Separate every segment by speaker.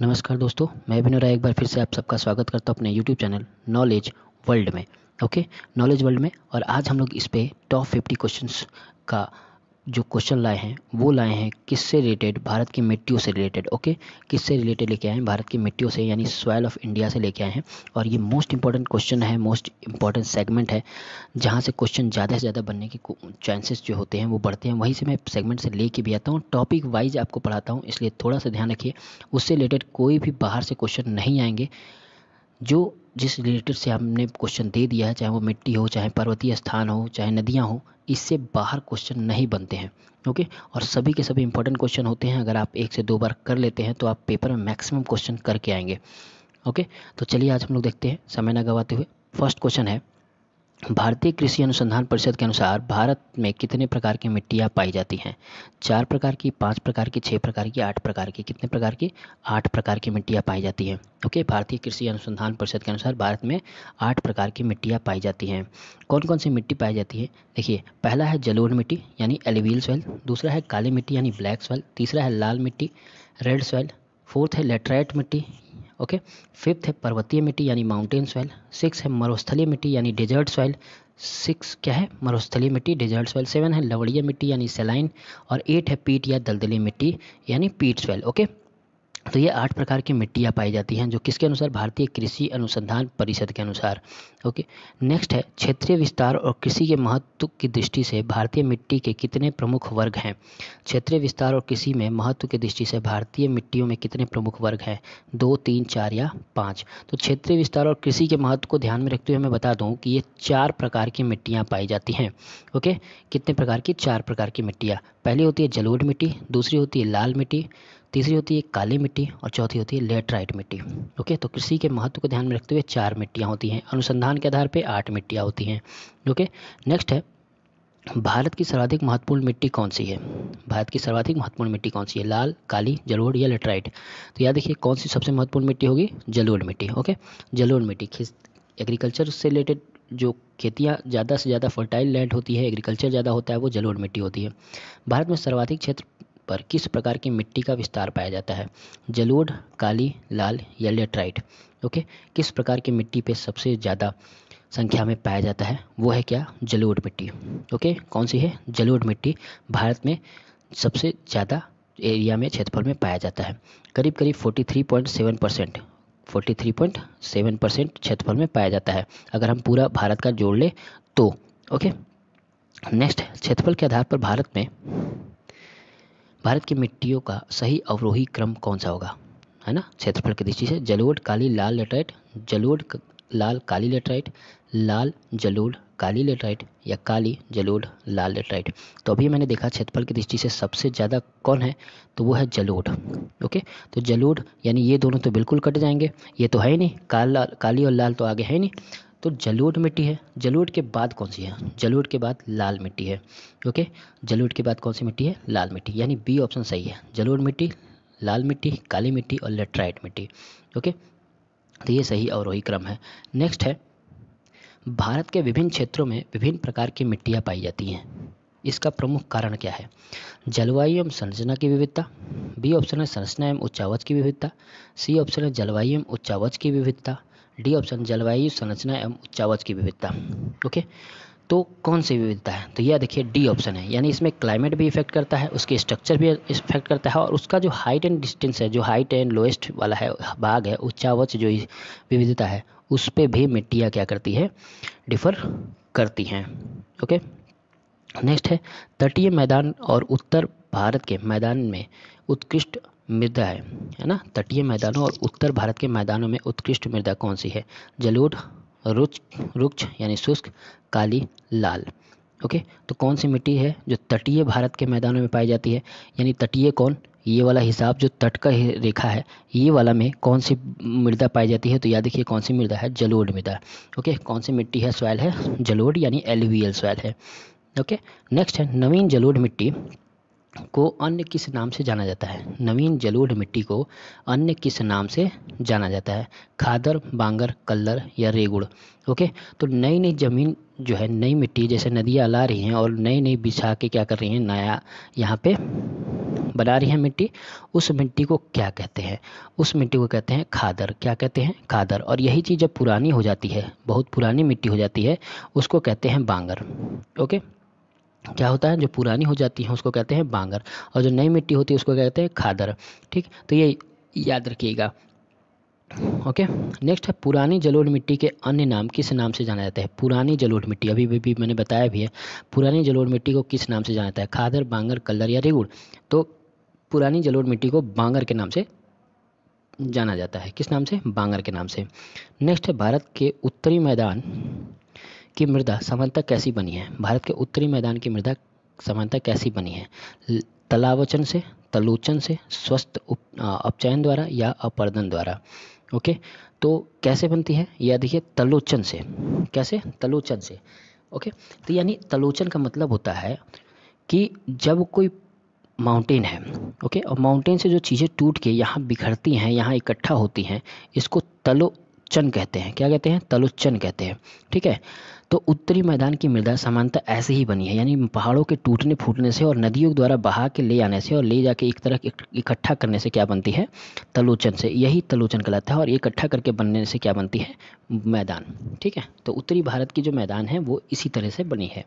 Speaker 1: नमस्कार दोस्तों मैं अभिनव राय एक बार फिर से आप सबका स्वागत करता हूँ अपने यूट्यूब चैनल नॉलेज वर्ल्ड में ओके नॉलेज वर्ल्ड में और आज हम लोग इस पर टॉप फिफ्टी क्वेश्चन का जो क्वेश्चन लाए हैं वो लाए हैं किससे रिलेटेड भारत की मिट्टियों से रिलेटेड ओके किससे रिलेटेड लेके आए हैं भारत की मिट्टियों से यानी सॉयल ऑफ इंडिया से लेके आए हैं और ये मोस्ट इंपॉर्टेंट क्वेश्चन है मोस्ट इंपॉर्टेंट सेगमेंट है जहाँ से क्वेश्चन ज़्यादा से ज़्यादा बनने के चांसेस जो होते हैं वो बढ़ते हैं वहीं से मैं सेगमेंट से लेके भी आता हूँ टॉपिक वाइज आपको पढ़ाता हूँ इसलिए थोड़ा सा ध्यान रखिए उससे रिलेटेड कोई भी बाहर से क्वेश्चन नहीं आएंगे जो जिस रिलेटेड से हमने क्वेश्चन दे दिया है चाहे वो मिट्टी हो चाहे पर्वतीय स्थान हो चाहे नदियाँ हो इससे बाहर क्वेश्चन नहीं बनते हैं ओके और सभी के सभी इंपॉर्टेंट क्वेश्चन होते हैं अगर आप एक से दो बार कर लेते हैं तो आप पेपर में मैक्सिमम क्वेश्चन करके आएंगे ओके तो चलिए आज हम लोग देखते हैं समय न गवाते हुए फर्स्ट क्वेश्चन है भारतीय कृषि अनुसंधान परिषद के अनुसार भारत में कितने प्रकार की मिट्टियाँ पाई जाती हैं चार प्रकार की पाँच प्रकार की छः प्रकार की आठ प्रकार की कितने प्रकार की आठ प्रकार की मिट्टियाँ पाई जाती हैं ओके भारतीय कृषि अनुसंधान परिषद के अनुसार भारत में आठ प्रकार की मिट्टियाँ पाई जाती हैं कौन कौन सी मिट्टी पाई जाती है देखिए पहला है जलोढ़ मिट्टी यानी एलिवील सॉइल दूसरा है काली मिट्टी यानी ब्लैक सॉइल तीसरा है लाल मिट्टी रेड सॉइल फोर्थ है लेटराइट मिट्टी ओके फिफ्थ है पर्वतीय मिट्टी यानी माउंटेन सॉइल सिक्स है मरुस्थलीय मिट्टी यानी डेजर्ट सॉइल सिक्स क्या है मरुस्थलीय मिट्टी डेजर्ट सॉइल सेवन है लवड़ीय मिट्टी यानी सेलाइन और एट है पीट या दलदली मिट्टी यानी पीट सॉइल ओके तो ये आठ प्रकार की मिट्टियाँ पाई जाती हैं जो किसके अनुसार भारतीय कृषि अनुसंधान परिषद के अनुसार ओके नेक्स्ट है क्षेत्रीय विस्तार और कृषि के महत्व की दृष्टि से भारतीय मिट्टी के कितने प्रमुख वर्ग हैं क्षेत्रीय विस्तार और कृषि में महत्व की दृष्टि से भारतीय मिट्टियों में कितने प्रमुख वर्ग हैं दो तीन चार या पाँच तो क्षेत्रीय विस्तार और कृषि के महत्व को ध्यान में रखते हुए मैं बता दूँ कि ये चार प्रकार की मिट्टियाँ पाई जाती हैं ओके कितने प्रकार की चार प्रकार की मिट्टियाँ पहली होती है जलोढ़ मिट्टी दूसरी होती है लाल मिट्टी तीसरी होती है काली मिट्टी और चौथी होती है लेटराइट मिट्टी ओके तो कृषि के महत्व को ध्यान में रखते हुए चार मिट्टियाँ होती हैं अनुसंधान के आधार पर आठ मिट्टियाँ होती हैं ओके नेक्स्ट है भारत की सर्वाधिक महत्वपूर्ण मिट्टी कौन सी है भारत की सर्वाधिक महत्वपूर्ण मिट्टी कौन सी है लाल काली जलोड़ या लेटराइट तो याद देखिए कौन सी सबसे महत्वपूर्ण मिट्टी होगी जलोड़ मिट्टी ओके जलोड़ मिट्टी एग्रीकल्चर से रिलेटेड जो खेतियाँ ज़्यादा से ज़्यादा फर्टाइल लैंड होती है एग्रीकल्चर ज़्यादा होता है वो जलोड़ मिट्टी होती है भारत में सर्वाधिक क्षेत्र पर किस प्रकार की मिट्टी का विस्तार पाया जाता है जलोढ़ काली लाल या लेटराइट ओके किस प्रकार की मिट्टी पे सबसे ज़्यादा संख्या में पाया जाता है वो है क्या जलोढ़ मिट्टी ओके कौन सी है जलोढ़ मिट्टी भारत में सबसे ज़्यादा एरिया में क्षेत्रफल में पाया जाता है करीब करीब 43.7 परसेंट 43.7 परसेंट क्षेत्रफल में पाया जाता है अगर हम पूरा भारत का जोड़ लें तो ओके नेक्स्ट क्षेत्रफल के आधार पर भारत में भारत की मिट्टियों का सही अवरोही क्रम कौन सा होगा है ना क्षेत्रफल की दृष्टि से जलोड काली लाल लेटराइट जलोड लाल काली लेटराइट लाल जलोड काली लेटराइट या काली जलोड लाल लेटराइट तो अभी मैंने देखा क्षेत्रफल की दृष्टि से सबसे ज़्यादा कौन है तो वो है जलोड ओके तो जलोड यानी ये दोनों तो बिल्कुल कट जाएंगे ये तो है ही नहीं काला काली और लाल तो आगे है ही नहीं तो जलोट मिट्टी है जलोट के बाद कौन सी है जलोट के बाद लाल मिट्टी है ओके जलोट के बाद कौन सी मिट्टी है लाल मिट्टी यानी बी ऑप्शन सही है जलोट मिट्टी लाल मिट्टी काली मिट्टी और लेट्राइट मिट्टी ओके तो ये सही और वही क्रम है नेक्स्ट है भारत के विभिन्न क्षेत्रों में विभिन्न प्रकार की मिट्टियाँ पाई जाती हैं इसका प्रमुख कारण क्या है जलवायु एवं संरचना की विविधता बी ऑप्शन है संरचना एवं उच्चावच की विविधता सी ऑप्शन है जलवायु एवं उच्चावच की विविधता डी ऑप्शन जलवायु संरचना एवं उच्चावच की विविधता ओके तो कौन सी विविधता है तो यह देखिए डी ऑप्शन है यानी इसमें क्लाइमेट भी इफेक्ट करता है उसके स्ट्रक्चर भी इफेक्ट करता है और उसका जो हाइट एंड डिस्टेंस है जो हाइट एंड लोएस्ट वाला है भाग है उच्चावच जो विविधता है उस पर भी मिट्टियाँ क्या करती है डिफर करती हैं ओके नेक्स्ट है तटीय मैदान और उत्तर भारत के मैदान में उत्कृष्ट मृदा है है ना तटीय मैदानों और उत्तर भारत के मैदानों में उत्कृष्ट मृदा कौन सी है जलोढ़ रुच रुक्ष यानी शुष्क काली लाल ओके तो कौन सी मिट्टी है जो तटीय भारत के मैदानों में पाई जाती है यानी तटीय कौन ये वाला हिसाब जो तट का रेखा है ये वाला में कौन सी मृदा पाई जाती है तो याद देखिए कौन सी मृदा है जलोढ़ मृदा ओके कौन सी मिट्टी है सॉयल है जलोढ़ यानी एलुवियल सॉयल है ओके नेक्स्ट है नवीन जलोढ़ मिट्टी को अन्य किस नाम से जाना जाता है नवीन जलोढ़ मिट्टी को अन्य किस नाम से जाना जाता है खादर बांगर कल्लर या रेगुड़ ओके तो नई नई ज़मीन जो है नई मिट्टी जैसे नदियाँ ला रही हैं और नई नई बिछा के क्या कर रही हैं नया यहाँ पे बना रही है मिट्टी उस मिट्टी को क्या कहते हैं उस मिट्टी को कहते हैं खादर क्या कहते हैं खादर और यही चीज़ जब पुरानी हो जाती है बहुत पुरानी मिट्टी हो जाती है उसको कहते हैं बांगर ओके क्या होता है जो पुरानी हो जाती है उसको कहते हैं बांगर और जो नई मिट्टी होती है उसको कहते हैं खादर ठीक तो ये याद रखिएगा ओके नेक्स्ट है पुरानी जलोढ़ मिट्टी के अन्य नाम किस नाम से जाना जाता है पुरानी जलोढ़ मिट्टी अभी भी, भी मैंने बताया भी है पुरानी जलोढ़ मिट्टी को किस नाम से जाना जाता है खादर बांगर कलर या रेगुड़ तो पुरानी जलोढ़ मिट्टी को बांगर के नाम से जाना जाता है किस नाम से बांगर के नाम से नेक्स्ट है भारत के उत्तरी मैदान की मृदा समानता कैसी बनी है भारत के उत्तरी मैदान की मृदा समानता कैसी बनी है तलावचन से तलोचन से स्वस्थ अपचयन द्वारा या अपर्दन द्वारा ओके तो कैसे बनती है या देखिए तलोचन से कैसे तलोचन से ओके तो यानी तलोचन का मतलब होता है कि जब कोई माउंटेन है ओके और माउंटेन से जो चीज़ें टूट के यहाँ बिखरती हैं यहाँ इकट्ठा होती हैं इसको तलो तलुच्चन कहते हैं क्या कहते हैं तलुच्चन कहते हैं ठीक है तो उत्तरी मैदान की मृदा समानता ऐसे ही बनी है यानी पहाड़ों के टूटने फूटने से और नदियों द्वारा बहा के ले आने से और ले जाके एक तरह इकट्ठा करने से क्या बनती है तलोचन से यही तलोचन कहलाता है और इकट्ठा करके बनने से क्या बनती है मैदान ठीक है तो उत्तरी भारत की जो मैदान है वो इसी तरह से बनी है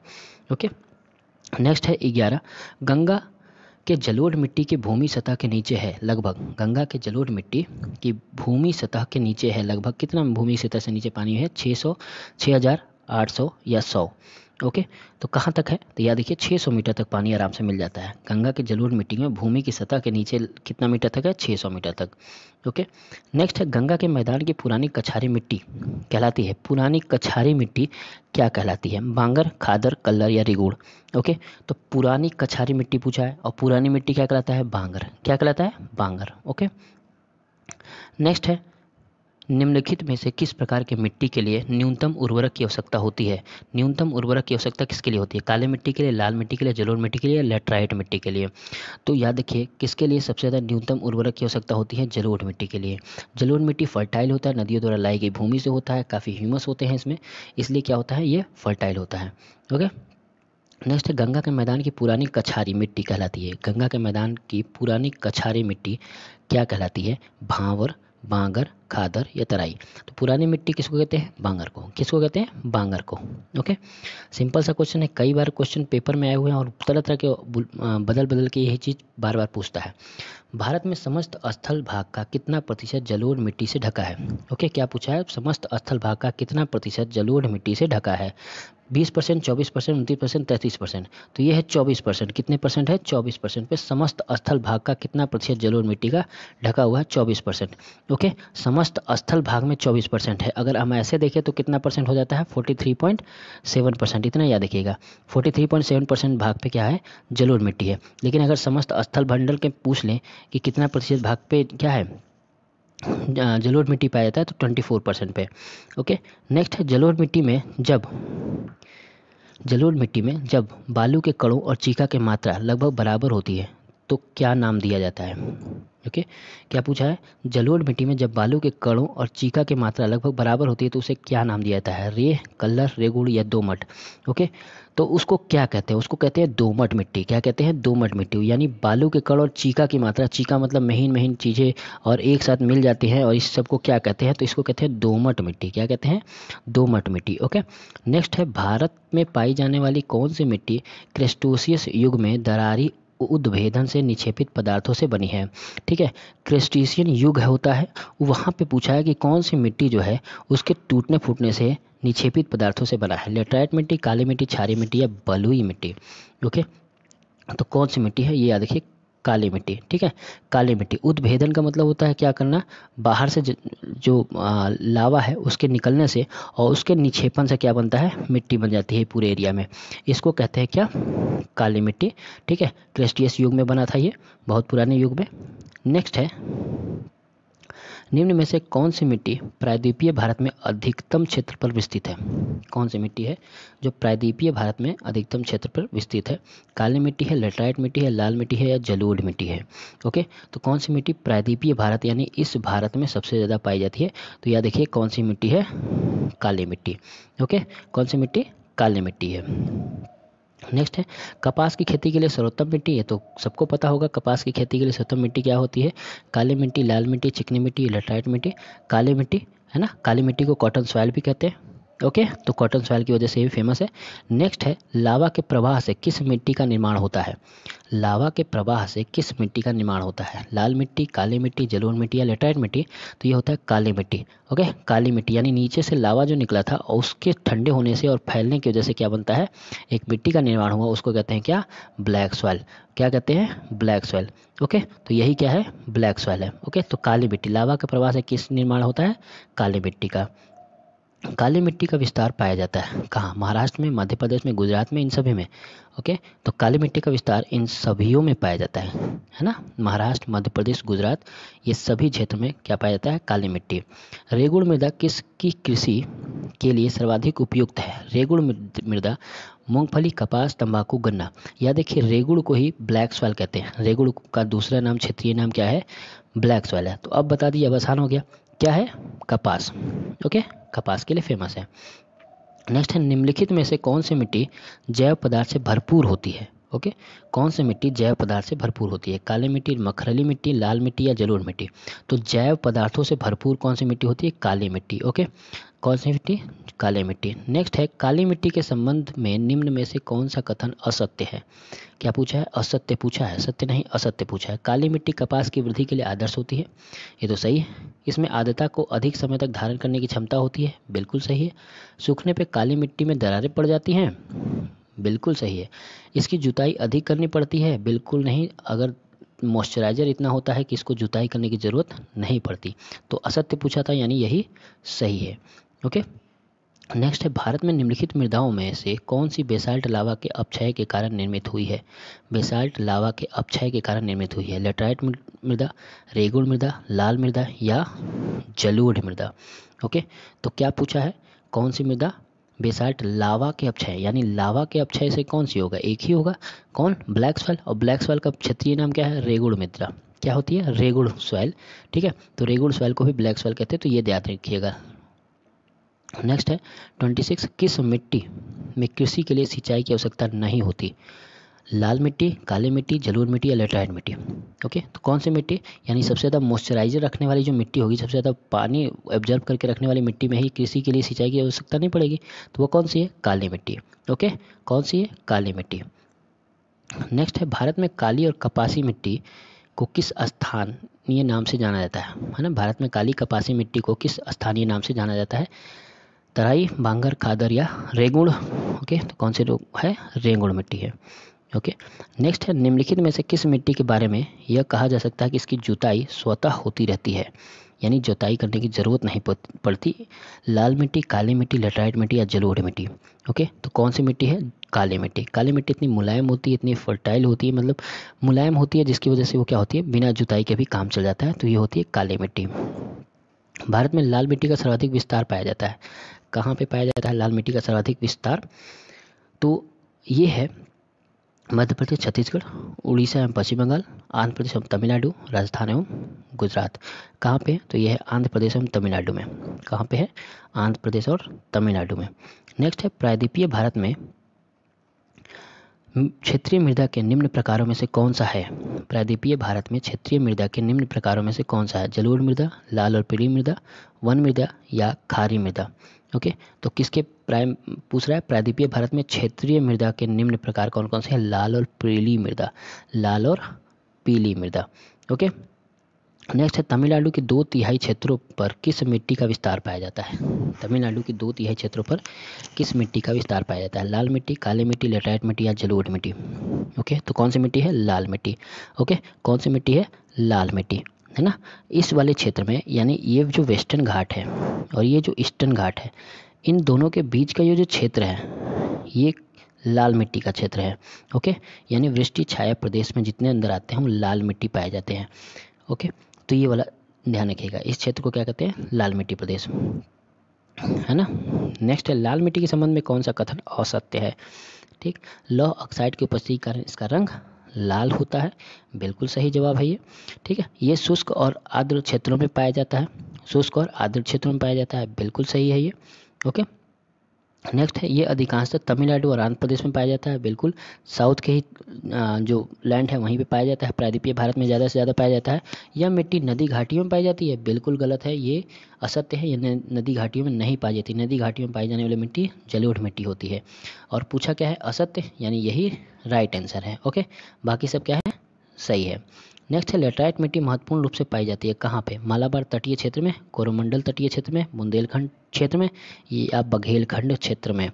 Speaker 1: ओके नेक्स्ट है ग्यारह गंगा के जलोढ़ मिट्टी की भूमि सतह के नीचे है लगभग गंगा के जलोढ़ मिट्टी की भूमि सतह के नीचे है लगभग कितना भूमि सतह से नीचे पानी है छः सौ छः हज़ार आठ सौ या सौ ओके तो कहाँ तक है तो याद देखिए 600 मीटर तक पानी आराम से मिल जाता है गंगा के जलोढ़ मिट्टी में भूमि की सतह के नीचे कितना मीटर तक है 600 मीटर तक ओके नेक्स्ट है गंगा के मैदान की पुरानी कछारी मिट्टी कहलाती है पुरानी कछारी मिट्टी क्या कहलाती है बांगर खादर कल्लर या रिगोड़ ओके तो पुरानी कछारी मिट्टी पूछा है और पुरानी मिट्टी क्या कहलाता है बांगर क्या कहलाता है बांगर ओके नेक्स्ट है निम्नलिखित में से किस प्रकार के मिट्टी के लिए न्यूनतम उर्वरक की आवश्यकता होती है न्यूनतम उर्वरक की आवश्यकता किसके लिए होती है काले मिट्टी के लिए लाल मिट्टी के लिए जलोर मिट्टी के लिए लेट्राइट मिट्टी के लिए तो याद रखिए किसके लिए सबसे ज़्यादा न्यूनतम उर्वरक की आवश्यकता होती है जलोर मिट्टी के लिए जलोर मिट्टी फर्टाइल होता है नदियों द्वारा लाई गई भूमि से होता है काफ़ी ह्यूमस होते हैं इसमें इसलिए क्या होता है ये फर्टाइल होता है ओके नेक्स्ट है गंगा के मैदान की पुरानी कछारी मिट्टी कहलाती है गंगा के मैदान की पुरानी कछारी मिट्टी क्या कहलाती है भांवर बांगर खादर या तराई तो पुरानी मिट्टी किसको कहते हैं बांगर को किसको कहते हैं बांगर को ओके सिंपल सा क्वेश्चन है कई बार क्वेश्चन पेपर में आए हुए हैं और तरह तरह के बदल बदल के यही चीज़ बार बार पूछता है भारत में समस्त स्थल भाग का कितना प्रतिशत जलोढ़ मिट्टी से ढका है ओके क्या पूछा है समस्त स्थल भाग का कितना प्रतिशत जलोढ़ मिट्टी से ढका है बीस परसेंट चौबीस परसेंट उनतीस परसेंट तैंतीस परसेंट तो ये है चौबीस परसेंट कितने परसेंट है चौबीस परसेंट पे समस्त स्थल भाग का कितना प्रतिशत जलोर मिट्टी का ढका हुआ है चौबीस परसेंट ओके समस्त स्थल भाग में चौबीस परसेंट है अगर हम ऐसे देखें तो कितना परसेंट हो जाता है forty three point seven percent इतना याद रखिएगा forty three point seven percent भाग पर क्या है जलोर मिट्टी है लेकिन अगर समस्त स्थल भंडल के पूछ लें कि कितना प्रतिशत भाग पे क्या है जलोढ़ मिट्टी पाया जाता है तो ट्वेंटी फोर परसेंट पे ओके नेक्स्ट है जलोढ़ मिट्टी में जब जलोढ़ मिट्टी में जब बालू के कणों और चीखा की मात्रा लगभग बराबर होती है तो क्या नाम दिया जाता है ओके क्या पूछा है जलोढ़ मिट्टी में जब बालू के कणों और चीका की मात्रा लगभग बराबर होती है तो उसे क्या नाम दिया जाता है रे कलर रेगुड़ या दोमट ओके तो उसको क्या कहते हैं उसको कहते हैं दोमट मिट्टी क्या कहते हैं दोमट मिट्टी यानी बालू के कण और चीका की मात्रा चीका मतलब महीन महीन चीज़ें और एक साथ मिल जाती हैं और इस सबको क्या कहते हैं तो इसको कहते हैं दोमट मिट्टी क्या कहते हैं दोमट मिट्टी ओके नेक्स्ट है भारत में पाई जाने वाली कौन सी मिट्टी क्रेस्टोसियस युग में दरारी उद्भेदन से निक्षेपित पदार्थों से बनी है ठीक है क्रिस्टिशियन युग होता है वहाँ पे पूछा है कि कौन सी मिट्टी जो है उसके टूटने फूटने से निक्षेपित पदार्थों से बना है लेटराइट मिट्टी काली मिट्टी छारी मिट्टी या बलुई मिट्टी ओके तो कौन सी मिट्टी है ये याद रखिए काली मिट्टी ठीक है काली मिट्टी उद्भेदन का मतलब होता है क्या करना बाहर से जो लावा है उसके निकलने से और उसके निक्षेपण से क्या बनता है मिट्टी बन जाती है पूरे एरिया में इसको कहते हैं क्या काली मिट्टी ठीक है क्रेस्टियस युग में बना था ये बहुत पुराने युग में नेक्स्ट है निम्न में से कौन सी मिट्टी प्रायद्वीपीय भारत में अधिकतम क्षेत्र पर विस्तृत है कौन सी मिट्टी है जो प्रायद्वीपीय भारत में अधिकतम क्षेत्र पर विस्तृत है काली मिट्टी है लेटराइट मिट्टी है लाल मिट्टी है या जलोढ़ मिट्टी है ओके तो कौन सी मिट्टी प्रायद्वीपीय भारत यानी इस भारत में सबसे ज़्यादा पाई जाती है तो यह देखिए कौन सी मिट्टी है काली मिट्टी ओके कौन सी मिट्टी काली मिट्टी है नेक्स्ट है कपास की खेती के लिए सर्वोत्तम मिट्टी है तो सबको पता होगा कपास की खेती के लिए सर्वोत्तम मिट्टी क्या होती है काली मिट्टी लाल मिट्टी चिकनी मिट्टी लेटराइट मिट्टी काली मिट्टी है ना काली मिट्टी को कॉटन सॉयल भी कहते हैं ओके तो कॉटन सॉइल की वजह से भी फेमस है नेक्स्ट है लावा के प्रवाह से किस मिट्टी का निर्माण होता है लावा के प्रवाह से किस मिट्टी का निर्माण होता है लाल मिट्टी काली मिट्टी जलोन मिट्टी या लेटराइट मिट्टी तो ये होता है काली मिट्टी ओके काली मिट्टी यानी नीचे से लावा जो निकला था और उसके ठंडे होने से और फैलने की वजह से क्या बनता है एक मिट्टी का निर्माण हुआ उसको कहते हैं क्या ब्लैक सॉइल क्या कहते हैं ब्लैक सॉइल ओके तो यही क्या है ब्लैक सॉइल है ओके तो काली मिट्टी लावा के प्रवाह से किस निर्माण होता है काली मिट्टी का काली मिट्टी का विस्तार पाया जाता है कहाँ महाराष्ट्र में मध्य प्रदेश में गुजरात में इन सभी में ओके तो काली मिट्टी का विस्तार इन सभी में पाया जाता है है ना महाराष्ट्र मध्य प्रदेश गुजरात ये सभी क्षेत्र में क्या पाया जाता है काली मिट्टी रेगुड़ मृदा किस की कृषि के लिए सर्वाधिक उपयुक्त है रेगुड़ मृदा मूंगफली कपास तंबाकू गन्ना या देखिए रेगुड़ को ही ब्लैक सॉइल कहते हैं रेगुड़ का दूसरा नाम क्षेत्रीय नाम क्या है ब्लैक सॉइल है तो अब बता दिए अब आसान हो गया क्या है कपास ओके कपास के लिए फेमस है नेक्स्ट है निम्नलिखित में से कौन सी मिट्टी जैव पदार्थ से भरपूर होती है ओके कौन सी मिट्टी जैव पदार्थ से भरपूर होती है काली मिट्टी मखरली मिट्टी लाल मिट्टी या जलोढ़ मिट्टी तो जैव पदार्थों से भरपूर कौन सी मिट्टी होती है काली मिट्टी ओके कौन सी मिट्टी काली मिट्टी नेक्स्ट है काली मिट्टी के संबंध में निम्न में से कौन सा कथन असत्य है क्या पूछा है असत्य पूछा है सत्य नहीं असत्य पूछा है काली मिट्टी कपास की वृद्धि के लिए आदर्श होती है ये तो सही है इसमें आदता को अधिक समय तक धारण करने की क्षमता होती है बिल्कुल सही है सूखने पर काली मिट्टी में दरारें पड़ जाती हैं बिल्कुल सही है इसकी जुताई अधिक करनी पड़ती है बिल्कुल नहीं अगर मॉइस्चराइज़र इतना होता है कि इसको जुताई करने की ज़रूरत नहीं पड़ती तो असत्य पूछा था यानी यही सही है ओके नेक्स्ट है भारत में निम्नलिखित मृदाओं में से कौन सी बेसाल्ट लावा के अपक्षय के कारण निर्मित हुई है बेसाल्ट लावा के अपक्षय के कारण निर्मित हुई है लेटराइट मृदा रेगुण मृदा लाल मृदा या जलूढ़ मृदा ओके तो क्या पूछा है कौन सी मृदा बेसाल्ट लावा के अपक्षय यानी लावा के अपक्षय से कौन सी होगा एक ही होगा कौन ब्लैक स्वेल और ब्लैक स्वेल का क्षेत्रीय नाम क्या है रेगुड़ मित्रा क्या होती है रेगुड़ स्वेल ठीक है तो रेगुड़ स्वेल को भी ब्लैक स्वेल कहते हैं तो ये याद रखिएगा नेक्स्ट है ट्वेंटी सिक्स किस मिट्टी में कृषि के लिए सिंचाई की आवश्यकता नहीं होती लाल मिट्टी काली मिट्टी जलूर मिट्टी या लेटेराइट मिट्टी ओके तो कौन सी मिट्टी यानी सबसे ज़्यादा मॉइस्चराइजर रखने वाली जो मिट्टी होगी सबसे ज़्यादा पानी एब्जर्व करके रखने वाली मिट्टी में ही कृषि के लिए सिंचाई की आवश्यकता नहीं पड़ेगी तो वो कौन सी है काली मिट्टी ओके कौन सी है काली मिट्टी नेक्स्ट है भारत में काली और कपासी मिट्टी को किस स्थानीय नाम से जाना जाता है है ना भारत में काली कपासी मिट्टी को किस स्थानीय नाम से जाना जाता है तराई बांगर खादर या रेगुड़ ओके तो कौन से लोग है रेगुड़ मिट्टी है ओके नेक्स्ट है निम्नलिखित में से किस मिट्टी के बारे में यह कहा जा सकता है कि इसकी जुताई स्वतः होती रहती है यानी जुताई करने की ज़रूरत नहीं पड़ती लाल मिट्टी काली मिट्टी लेटराइट मिट्टी या जलोढ़ मिट्टी ओके तो कौन सी मिट्टी है काली मिट्टी काली मिट्टी इतनी मुलायम होती है इतनी फर्टाइल होती है मतलब मुलायम होती है जिसकी वजह से वो क्या होती है बिना जुताई के भी काम चल जाता है तो ये होती है काली मिट्टी भारत में लाल मिट्टी का सर्वाधिक विस्तार पाया जाता है कहाँ पे पाया जाता है लाल मिट्टी का सर्वाधिक विस्तार तो ये है मध्य प्रदेश छत्तीसगढ़ उड़ीसा एवं पश्चिम बंगाल आंध्र प्रदेश एवं तमिलनाडु राजस्थान एवं गुजरात कहाँ पे तो यह है आंध्र प्रदेश एवं तमिलनाडु में कहाँ पे है आंध्र प्रदेश और तमिलनाडु में नेक्स्ट है प्रायद्वीपीय भारत में क्षेत्रीय मृदा के निम्न प्रकारों में से कौन सा है प्रायद्वीपीय भारत में क्षेत्रीय मृदा के निम्न प्रकारों में से कौन सा है जलोढ़ मृदा लाल और पीली मृदा वन मृदा या खारी मृदा ओके तो किसके प्राइम पूछ रहा है प्रादीपीय भारत में क्षेत्रीय मृदा के निम्न प्रकार कौन कौन से हैं लाल और पीली मृदा लाल और पीली मृदा ओके नेक्स्ट है तमिलनाडु के दो तिहाई क्षेत्रों पर किस मिट्टी का विस्तार पाया जाता है तमिलनाडु के दो तिहाई क्षेत्रों पर किस मिट्टी का विस्तार पाया जाता है लाल मिट्टी काली मिट्टी लेटराइट मिट्टी या जलोट मिट्टी ओके तो कौन सी मिट्टी है लाल मिट्टी ओके कौन सी मिट्टी है लाल मिट्टी है ना इस वाले क्षेत्र में यानी ये जो वेस्टर्न घाट है और ये जो ईस्टर्न घाट है इन दोनों के बीच का ये जो क्षेत्र है ये लाल मिट्टी का क्षेत्र है ओके यानी वृष्टि छाया प्रदेश में जितने अंदर आते हैं वो लाल मिट्टी पाए जाते हैं ओके तो ये वाला ध्यान रखिएगा इस क्षेत्र को क्या कहते हैं लाल मिट्टी प्रदेश है ना नेक्स्ट है लाल मिट्टी के संबंध में कौन सा कथन असत्य है ठीक लौह ऑक्साइड की उपस्थिति के कारण इसका रंग लाल होता है बिल्कुल सही जवाब है ये ठीक है ये शुष्क और आर्द्र क्षेत्रों में पाया जाता है शुष्क और आर्द्र क्षेत्रों में पाया जाता है बिल्कुल सही है ये ओके नेक्स्ट है ये अधिकांशतः तमिलनाडु और आंध्र प्रदेश में पाया जाता है बिल्कुल साउथ के ही जो लैंड है वहीं पे पाया जाता है प्रायद्वीपीय भारत में ज़्यादा से ज़्यादा पाया जाता है यह मिट्टी नदी घाटियों में पाई जाती है बिल्कुल गलत है ये असत्य है यह नदी घाटियों में नहीं पाई जाती नदी घाटियों में पाई जाने वाली मिट्टी जलोढ़ मिट्टी होती है और पूछा क्या है असत्य यानी यही राइट आंसर है ओके बाकी सब क्या है सही है नेक्स्ट है लेटराइट मिट्टी महत्वपूर्ण रूप से पाई जाती है कहाँ पे मालाबार तटीय क्षेत्र में कोरोमंडल तटीय क्षेत्र में बुंदेलखंड क्षेत्र में या बघेलखंड क्षेत्र में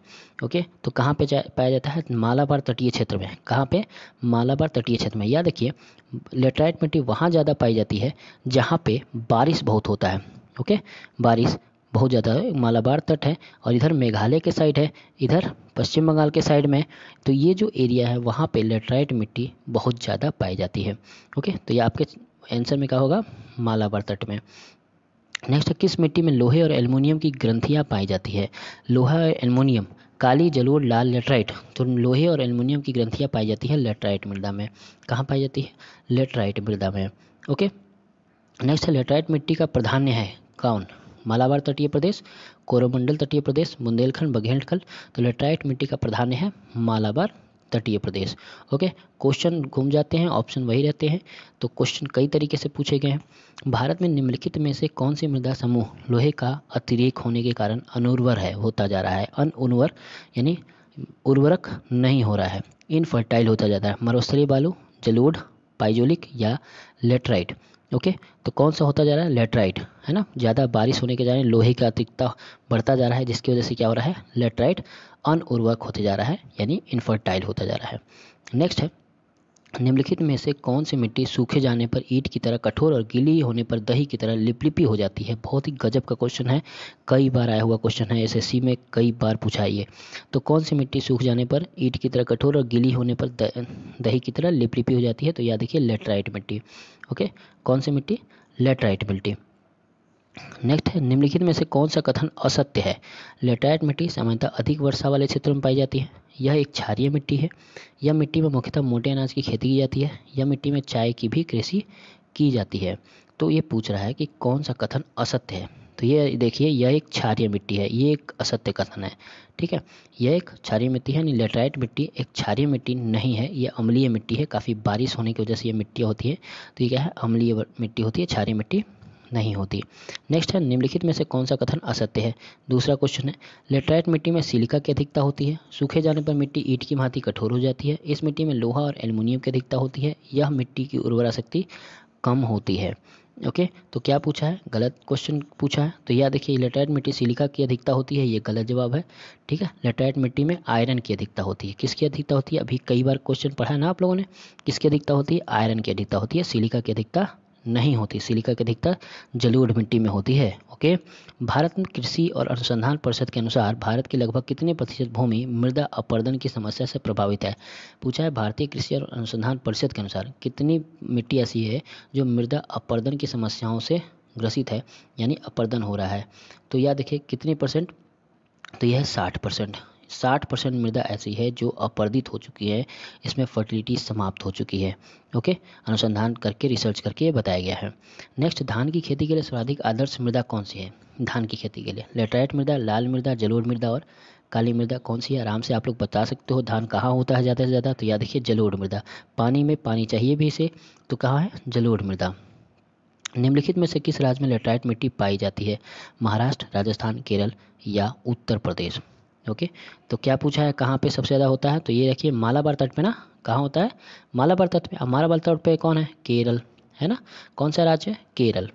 Speaker 1: ओके तो कहाँ पे जा, पाया जाता है मालाबार तटीय क्षेत्र में कहाँ पे मालाबार तटीय क्षेत्र में या देखिए लेटराइट मिट्टी वहाँ ज़्यादा पाई जाती है जहाँ पे बारिश बहुत होता है ओके बारिश बहुत ज़्यादा मालाबार तट है और इधर मेघालय के साइड है इधर पश्चिम बंगाल के साइड में तो ये जो एरिया है वहाँ पे लेटराइट मिट्टी बहुत ज़्यादा पाई जाती है ओके तो ये आपके आंसर में क्या होगा मालाबार तट में नेक्स्ट है किस मिट्टी में लोहे और एलमोनियम की ग्रंथियाँ पाई जाती है लोहा और एलमोनियम काली जलोर लाल लेटराइट तो लोहे और एलमोनियम की ग्रंथियाँ पाई जाती हैं लेटराइट मृदा में कहाँ पाई जाती है लेटराइट मृदा में ओके नेक्स्ट है लेटराइट मिट्टी का प्राधान्य है कौन मालाबार तटीय प्रदेश कोरोमंडल तटीय प्रदेश बुंदेलखंड बघेलखंड तो लेटराइट मिट्टी का प्रधान है मालाबार तटीय प्रदेश ओके क्वेश्चन घूम जाते हैं ऑप्शन वही रहते हैं तो क्वेश्चन कई तरीके से पूछे गए हैं भारत में निम्नलिखित में से कौन सी मृदा समूह लोहे का अतिरेक होने के कारण अनुर्वर है होता जा रहा है अन अनुर्वर यानी उर्वरक नहीं हो रहा है इनफर्टाइल होता जाता है मरोसरी बालू जलोड पाइजोलिक या लेटराइट ओके तो कौन सा होता जा रहा है लेटराइट है ना ज़्यादा बारिश होने के कारण लोहे का अधिकता बढ़ता जा रहा है जिसकी वजह से क्या हो रहा है लेटराइट अनउर्वरक होते जा रहा है यानी इनफर्टाइल होता जा रहा है नेक्स्ट है निम्नलिखित में से कौन सी मिट्टी सूखे जाने पर ईट की तरह कठोर और गीली होने पर दही की तरह लिपलिपी हो जाती है बहुत ही गजब का क्वेश्चन है कई बार आया हुआ क्वेश्चन है एसएससी में कई बार पूछा ये तो कौन सी मिट्टी सूख जाने पर ईट की तरह कठोर और गीली होने पर दही की तरह लिपलिपी हो जाती है तो याद देखिए लेटराइट मिट्टी ओके कौन सी मिट्टी लेटराइट मिट्टी नेक्स्ट है निम्नलिखित में से कौन सा कथन असत्य है लेटराइट मिट्टी सामान्यतः अधिक वर्षा वाले क्षेत्रों में पाई जाती है यह एक क्षारीय मिट्टी है यह मिट्टी में मुख्यतः मोटे अनाज की खेती की जाती है यह मिट्टी में चाय की भी कृषि की जाती है तो ये पूछ रहा है कि कौन सा कथन असत्य है तो ये देखिए यह एक क्षारीय मिट्टी है ये एक असत्य कथन है ठीक है यह एक क्षारीय मिट्टी है यानी लेटराइट मिट्टी एक क्षारीय मिट्टी नहीं है यह अम्लीय मिट्टी है काफ़ी बारिश होने की वजह से ये मिट्टी होती है तो ये क्या है अम्लीय मिट्टी होती है क्षारीय मिट्टी नहीं होती नेक्स्ट है निम्नलिखित में से कौन सा कथन असत्य है दूसरा क्वेश्चन है लेटराइट मिट्टी में सिलिका की अधिकता होती है सूखे जाने पर मिट्टी ईट की भांति कठोर हो जाती है इस मिट्टी में लोहा और एल्यूमिनियम की अधिकता होती है यह मिट्टी की उर्वरा शक्ति कम होती है ओके okay, तो क्या पूछा है गलत क्वेश्चन पूछा है तो यह देखिए लेटराइट मिट्टी सिलिका की अधिकता होती है ये गलत जवाब है ठीक है लेटराइट मिट्टी में आयरन की अधिकता होती है किसकी अधिकता होती है अभी कई बार क्वेश्चन पढ़ा है ना आप लोगों ने किसकी अधिकता होती है आयरन की अधिकता होती है सिलिका की अधिकता नहीं होती सिलिका की अधिकता जलूढ़ मिट्टी में होती है ओके भारत में कृषि और अनुसंधान परिषद के अनुसार भारत की लगभग कितने प्रतिशत भूमि मृदा अपर्दन की समस्या से प्रभावित है पूछा है भारतीय कृषि और अनुसंधान परिषद के अनुसार कितनी मिट्टी ऐसी है जो मृदा अपर्दन की समस्याओं से ग्रसित है यानी अपर्दन हो रहा है तो यह देखिए कितने परसेंट तो यह साठ परसेंट साठ परसेंट मृदा ऐसी है जो अपर्दित हो चुकी है इसमें फर्टिलिटी समाप्त हो चुकी है ओके अनुसंधान करके रिसर्च करके बताया गया है नेक्स्ट धान की खेती के लिए सर्वाधिक आदर्श मृदा कौन सी है धान की खेती के लिए लेटराइट मृदा लाल मृदा जलोढ़ मृदा और काली मृदा कौन सी है आराम से आप लोग बता सकते हो धान कहाँ होता है ज़्यादा से ज़्यादा तो याद देखिए जलोढ़ मृदा पानी में पानी चाहिए भी इसे तो कहाँ है जलोढ़ मृदा निम्नलिखित में से किस राज्य में लेटराइट मिट्टी पाई जाती है महाराष्ट्र राजस्थान केरल या उत्तर प्रदेश ओके तो क्या पूछा है कहाँ पे सबसे ज़्यादा होता है तो ये रखिए मालाबार तट पे ना कहाँ होता है मालाबार तट पे अब मालाबार तट पे कौन है केरल है ना कौन सा राज्य है केरल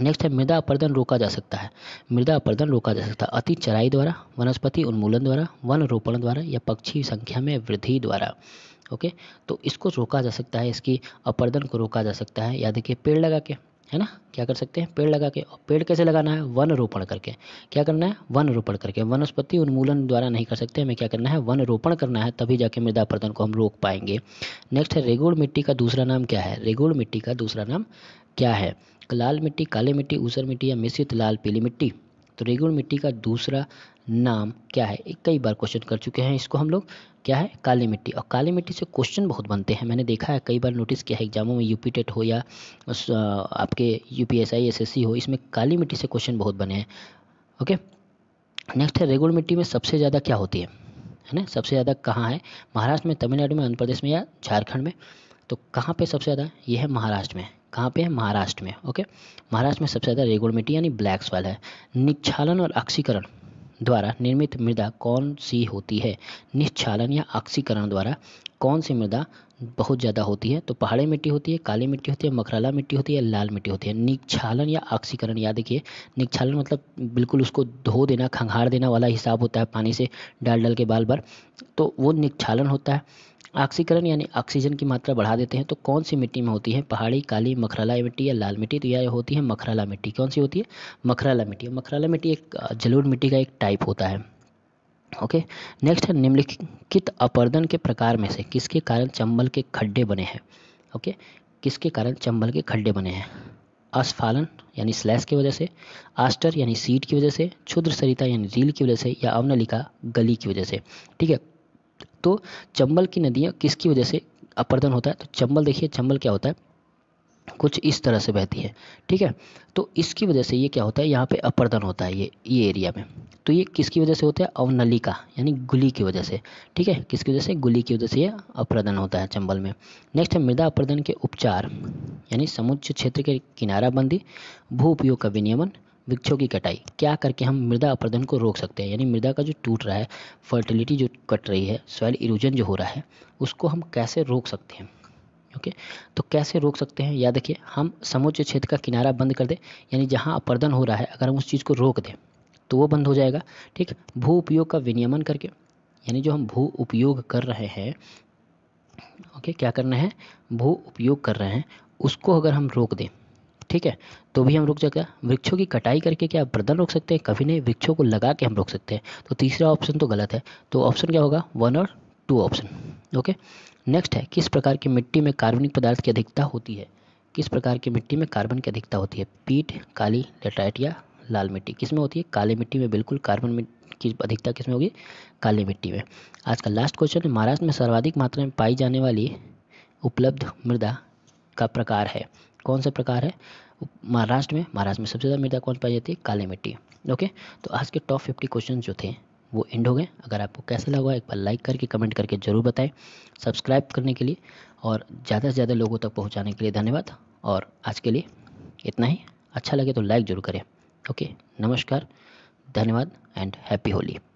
Speaker 1: नेक्स्ट है मृदा अपर्दन रोका जा सकता है मृदा अपर्दन रोका जा सकता है अति चराई द्वारा वनस्पति उन्मूलन द्वारा वन रोपण द्वारा या पक्षी संख्या में वृद्धि द्वारा ओके तो इसको रोका जा सकता है इसकी अपर्दन को रोका जा सकता है या देखिए पेड़ लगा के है ना क्या कर सकते हैं पेड़ लगा के और पेड़ कैसे लगाना है वन रोपण करके क्या करना है वन रोपण करके वनस्पति उन्मूलन द्वारा नहीं कर सकते हमें क्या करना है वन रोपण करना है तभी जाके मृदा अपरदन को हम रोक पाएंगे नेक्स्ट है रेगुड़ मिट्टी का दूसरा नाम क्या है रेगुड़ मिट्टी का दूसरा नाम क्या है लाल मिट्टी काली मिट्टी ऊसर मिट्टी या मिश्रित लाल पीली मिट्टी तो रेगुड़ मिट्टी का दूसरा नाम क्या है कई बार क्वेश्चन कर चुके हैं इसको हम लोग क्या है काली मिट्टी और काली मिट्टी से क्वेश्चन बहुत बनते हैं मैंने देखा है कई बार नोटिस किया है एग्जामों में यूपी टेट हो या उस आपके U P S I S S C हो इसमें काली मिट्टी से क्वेश्चन बहुत बने हैं ओके नेक्स्ट है रेगुड़ मिट्टी में सबसे ज़्यादा क्या होती है है ना सबसे ज़्यादा कहाँ है महाराष्ट्र में तमिलनाडु में आंध्र प्रदेश में या झारखंड में तो कहाँ पे सबसे ज़्यादा ये है महाराष्ट्र में कहाँ पे है महाराष्ट्र में ओके महाराष्ट्र में सबसे ज़्यादा रेगुड़ मिट्टी यानी ब्लैक सॉयल है निक्षालन और अक्सीकरण द्वारा निर्मित मृदा कौन सी होती है निश्चालन या ऑक्सीकरण द्वारा कौन सी मृदा बहुत ज़्यादा होती है तो पहाड़ी मिट्टी होती है काली मिट्टी होती है मकराला मिट्टी होती है लाल मिट्टी होती है निक्षालन या ऑक्सीकरण या देखिए निक्षालन मतलब बिल्कुल उसको धो देना खंघार देना वाला हिसाब होता है पानी से डाल डाल के बाल बार तो वो निक्षालन होता है ऑक्सीकरण यानी ऑक्सीजन की मात्रा बढ़ा देते हैं तो कौन सी मिट्टी में होती है पहाड़ी काली मखराला मिट्टी या लाल मिट्टी तो यह होती है मखराला मिट्टी कौन सी होती है मखराला मिट्टी मखराला मिट्टी एक जलूर मिट्टी का एक टाइप होता है ओके नेक्स्ट है निम्नलिखित अपर्दन के प्रकार में से किसके कारण चंबल के खड्डे बने हैं ओके किसके कारण चंबल के खड्डे बने हैं अस्फालन यानी स्लैश की वजह से आस्टर यानी सीट की वजह से क्षुद्र सरिता यानी रील की वजह से या अवनलिका गली की वजह से ठीक है तो चंबल की नदियाँ किसकी वजह से अपर्दन होता है तो चंबल देखिए चंबल क्या होता है कुछ इस तरह से बहती है ठीक है तो इसकी वजह से ये क्या होता है यहाँ पे अपर्दन होता है ये ये एरिया में तो ये किसकी वजह से होता है अवनलिका यानी गुली की वजह से ठीक है किसकी वजह से गुली की वजह से ये अपर्दन होता है चंबल में नेक्स्ट है मृदा अपर्दन के उपचार यानी समुच्च क्षेत्र के किनाराबंदी भू उपयोग का विनियमन वृक्षों की कटाई क्या करके हम मृदा अपर्दन को रोक सकते हैं यानी मृदा का जो टूट रहा है फर्टिलिटी जो कट रही है सॉइल इरोजन जो हो रहा है उसको हम कैसे रोक सकते हैं ओके तो कैसे रोक सकते हैं या देखिए हम समुच्च क्षेत्र का किनारा बंद कर दें यानी जहाँ अपर्दन हो रहा है अगर हम उस चीज़ को रोक दें तो वो बंद हो जाएगा ठीक भू उपयोग का विनियमन करके यानी जो हम भू उपयोग कर रहे हैं ओके क्या करना है भू उपयोग कर रहे हैं उसको अगर हम रोक दें ठीक है तो भी हम रुक जाएगा वृक्षों की कटाई करके क्या प्रदन रोक सकते हैं कभी नहीं वृक्षों को लगा के हम रोक सकते हैं तो तीसरा ऑप्शन तो गलत है तो ऑप्शन क्या होगा वन और टू ऑप्शन ओके नेक्स्ट है किस प्रकार की मिट्टी में कार्बनिक पदार्थ की अधिकता होती है किस प्रकार की मिट्टी में कार्बन की अधिकता होती है पीट काली लेटाइट या लाल मिट्टी किस में होती है काली मिट्टी में बिल्कुल कार्बन की अधिकता किस में होगी काली मिट्टी में आज का लास्ट क्वेश्चन महाराष्ट्र में सर्वाधिक मात्रा में पाई जाने वाली उपलब्ध मृदा का प्रकार है कौन सा प्रकार है महाराष्ट्र में महाराष्ट्र में सबसे ज़्यादा मृदा कौन पाई जाती है काली मिट्टी ओके तो आज के टॉप फिफ्टी क्वेश्चन जो थे वो एंड हो गए अगर आपको कैसा लगा एक बार लाइक करके कमेंट करके ज़रूर बताएं सब्सक्राइब करने के लिए और ज़्यादा से ज़्यादा लोगों तक पहुँचाने के लिए धन्यवाद और आज के लिए इतना ही अच्छा लगे तो लाइक ज़रूर करें ओके नमस्कार धन्यवाद एंड हैप्पी होली